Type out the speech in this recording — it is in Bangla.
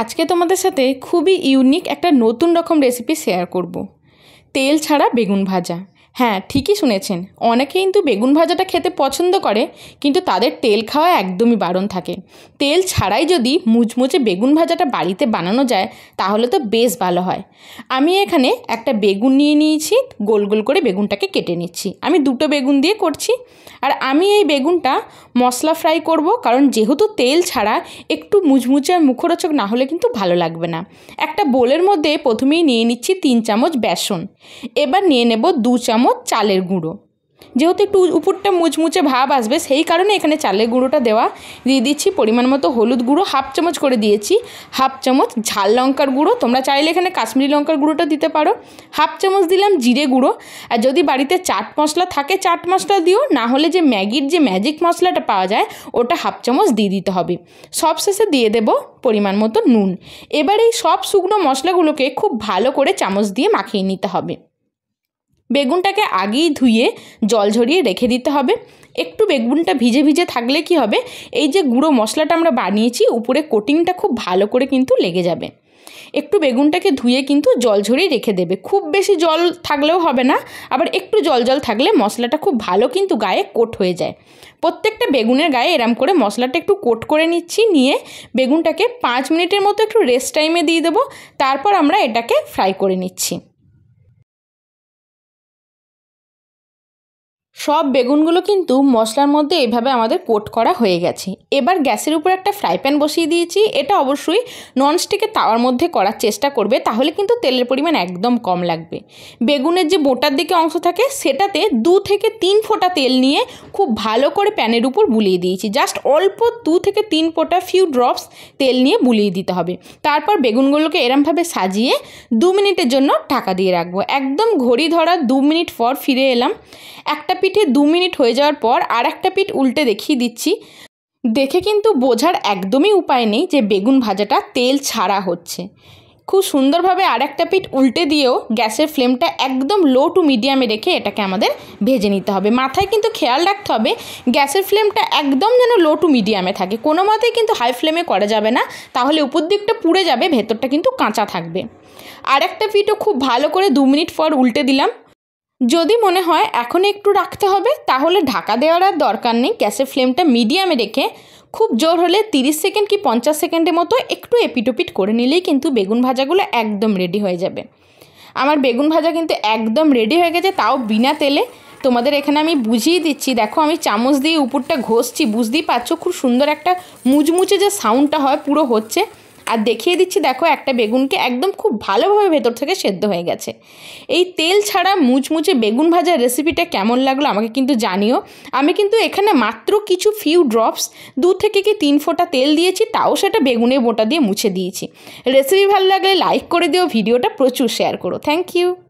আজকে তোমাদের সাথে খুবই ইউনিক একটা নতুন রকম রেসিপি শেয়ার করব তেল ছাড়া বেগুন ভাজা হ্যাঁ ঠিকই শুনেছেন অনেকে কিন্তু বেগুন ভাজাটা খেতে পছন্দ করে কিন্তু তাদের তেল খাওয়া একদমই বারণ থাকে তেল ছাড়াই যদি মুচমুচে বেগুন ভাজাটা বাড়িতে বানানো যায় তাহলে তো বেশ ভালো হয় আমি এখানে একটা বেগুন নিয়ে নিয়েছি গোল গোল করে বেগুনটাকে কেটে নিচ্ছি আমি দুটো বেগুন দিয়ে করছি আর আমি এই বেগুনটা মশলা ফ্রাই করব কারণ যেহেতু তেল ছাড়া একটু মুচমুচে আর মুখরোচক না হলে কিন্তু ভালো লাগবে না একটা বোলের মধ্যে প্রথমেই নিয়ে নিচ্ছি তিন চামচ বেসন এবার নিয়ে নেব দু চামচ চামচ চালের গুঁড়ো যেহেতু একটু উপরটা মুচমুচে ভাব আসবে সেই কারণে এখানে চালের গুঁড়োটা দেওয়া দিয়ে দিচ্ছি পরিমাণ মতো হলুদ গুঁড়ো হাফ চামচ করে দিয়েছি হাফ চামচ ঝাল লঙ্কার গুঁড়ো তোমরা চাইলে এখানে কাশ্মীরি লঙ্কার গুঁড়োটা দিতে পারো হাফ চামচ দিলাম জিরে গুঁড়ো আর যদি বাড়িতে চাট মশলা থাকে চাট মশলা দিও না হলে যে ম্যাগির যে ম্যাজিক মশলাটা পাওয়া যায় ওটা হাফ চামচ দিয়ে দিতে হবে সবশেষে দিয়ে দেব পরিমাণ মতো নুন এবার এই সব শুকনো মশলাগুলোকে খুব ভালো করে চামচ দিয়ে মাখিয়ে নিতে হবে বেগুনটাকে আগেই ধুয়ে জল ঝরিয়ে রেখে দিতে হবে একটু বেগুনটা ভিজে ভিজে থাকলে কি হবে এই যে গুঁড়ো মশলাটা আমরা বানিয়েছি উপরে কোটিংটা খুব ভালো করে কিন্তু লেগে যাবে একটু বেগুনটাকে ধুয়ে কিন্তু জল ঝরিয়ে রেখে দেবে খুব বেশি জল থাকলেও হবে না আবার একটু জল জল থাকলে মশলাটা খুব ভালো কিন্তু গায়ে কোট হয়ে যায় প্রত্যেকটা বেগুনের গায়ে এরম করে মশলাটা একটু কোট করে নিচ্ছি নিয়ে বেগুনটাকে পাঁচ মিনিটের মতো একটু রেস্ট টাইমে দিয়ে দেবো তারপর আমরা এটাকে ফ্রাই করে নিচ্ছি সব বেগুনগুলো কিন্তু মশলার মধ্যে এইভাবে আমাদের কোট করা হয়ে গেছে এবার গ্যাসের উপর একটা ফ্রাই প্যান বসিয়ে দিয়েছি এটা অবশ্যই ননস্টিকে তাওয়ার মধ্যে করার চেষ্টা করবে তাহলে কিন্তু তেলের পরিমাণ একদম কম লাগবে বেগুনের যে বোটার দিকে অংশ থাকে সেটাতে দু থেকে তিন ফোঁটা তেল নিয়ে খুব ভালো করে প্যানের উপর বুলিয়ে দিয়েছি জাস্ট অল্প দু থেকে তিন ফোঁটা ফিউ ড্রপস তেল নিয়ে বুলিয়ে দিতে হবে তারপর বেগুনগুলোকে এরমভাবে সাজিয়ে দু মিনিটের জন্য ঢাকা দিয়ে রাখবো একদম ঘড়ি ধরা দু মিনিট পর ফিরে এলাম একটা পিঠে দু মিনিট হয়ে যাওয়ার পর আর একটা পিঠ উল্টে দেখিয়ে দিচ্ছি দেখে কিন্তু বোঝার একদমই উপায় নেই যে বেগুন ভাজাটা তেল ছাড়া হচ্ছে খুব সুন্দরভাবে আর একটা পিঠ উল্টে দিয়েও গ্যাসের ফ্লেমটা একদম লো টু মিডিয়ামে রেখে এটাকে আমাদের ভেজে নিতে হবে মাথায় কিন্তু খেয়াল রাখতে হবে গ্যাসের ফ্লেমটা একদম যেন লো টু মিডিয়ামে থাকে কোনো মতেই কিন্তু হাই ফ্লেমে করা যাবে না তাহলে উপর দিকটা পুড়ে যাবে ভেতরটা কিন্তু কাঁচা থাকবে আর একটা পিঠও খুব ভালো করে দু মিনিট পর উল্টে দিলাম যদি মনে হয় এখন একটু রাখতে হবে তাহলে ঢাকা দেওয়ার আর দরকার নেই গ্যাসের ফ্লেমটা মিডিয়ামে রেখে খুব জোর হলে 30 সেকেন্ড কি পঞ্চাশ সেকেন্ডের মতো একটু এপিটোপিট করে নিলেই কিন্তু বেগুন ভাজাগুলো একদম রেডি হয়ে যাবে আমার বেগুন ভাজা কিন্তু একদম রেডি হয়ে গেছে তাও বিনা তেলে তোমাদের এখানে আমি বুঝিয়ে দিচ্ছি দেখো আমি চামচ দিয়ে উপরটা ঘষছি বুঝতেই পারছো খুব সুন্দর একটা মুচমুচে যে সাউন্ডটা হয় পুরো হচ্ছে আর দেখিয়ে দিচ্ছি দেখো একটা বেগুনকে একদম খুব ভালোভাবে ভেতর থেকে সেদ্ধ হয়ে গেছে এই তেল ছাড়া মুচমুচে বেগুন ভাজার রেসিপিটা কেমন লাগলো আমাকে কিন্তু জানিও আমি কিন্তু এখানে মাত্র কিছু ফিউ ড্রপস দু থেকে কি তিন ফোঁটা তেল দিয়েছি তাও সেটা বেগুনে বোটা দিয়ে মুছে দিয়েছি রেসিপি ভালো লাগলে লাইক করে দিও ভিডিওটা প্রচুর শেয়ার করো থ্যাংক ইউ